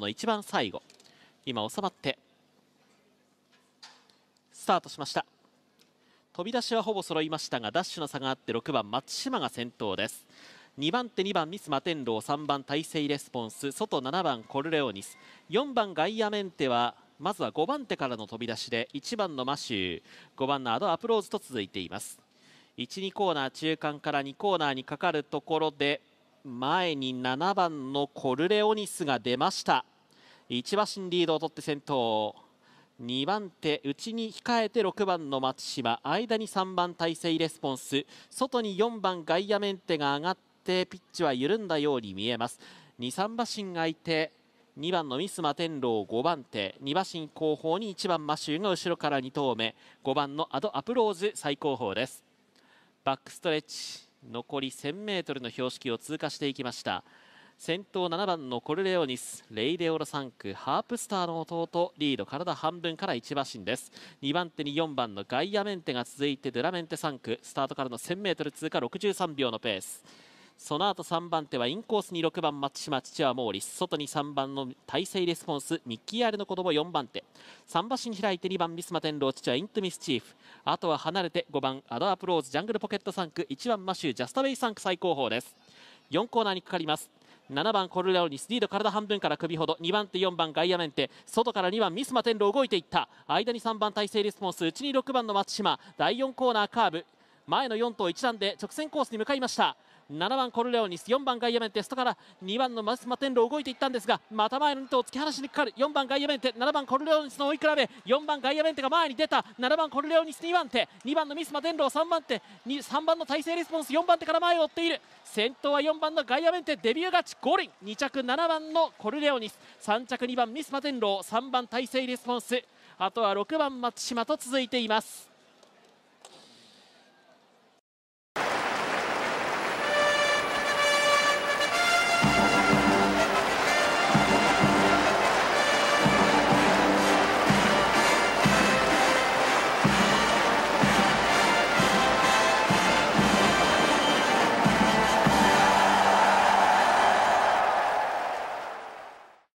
頭の一番最後今収まってスタートしました飛び出しはほぼ揃いましたがダッシュの差があって6番松島が先頭です2番手2番ミスマテンロー3番大勢レスポンス外7番コルレオニス4番ガイアメンテはまずは5番手からの飛び出しで1番のマシュー5番のアドアプローズと続いています12コーナー中間から2コーナーにかかるところで前に7番のコルレオニスが出ました1馬身リードを取って先頭2番手内に控えて6番の松島間に3番大勢レスポンス外に4番ガイアメンテが上がってピッチは緩んだように見えます23馬身がいて2番のミスマ天狼5番手2馬身後方に1番マシューが後ろから2投目5番のアドアプローズ最後方ですバックストレッチ残り 1000m の標識を通過していきました先頭7番のコルレオニスレイデオロサンクハープスターの弟リード体半分から1馬身です2番手に4番のガイアメンテが続いてドラメンテ3区スタートからの 1000m 通過63秒のペースその後3番手はインコースに6番松島父は毛利外に3番の大勢レスポンスミッキー・アールの子供4番手3馬身開いて2番ミスマ天狼父はイントミスチーフあとは離れて5番アドアプローズジャングルポケット3区1番マシュージャスタウェイ3区最高峰です4コーナーにかかります7番コルラオニスリード体半分から首ほど2番手4番ガイアメンテ外から2番ミスマ天狼動いていった間に3番体勢レスポンス内に6番の松島第4コーナーカーブ前の4頭一段で直線コースに向かいました7番コルレオニス4番ガイアメンテストから2番のマスマテンロ動いていったんですがまた前の2頭突き放しにかかる4番ガイアメンテ7番コルレオニスの追い比べ4番ガイアメンテが前に出た7番コルレオニス2番手2番のミスマテンロ3番手3番の体勢レスポンス4番手から前を追っている先頭は4番のガイアメンテデビュー勝ち5輪2着7番のコルレオニス3着2番ミスマテンロ3番体勢レスポンスあとは6番松島と続いています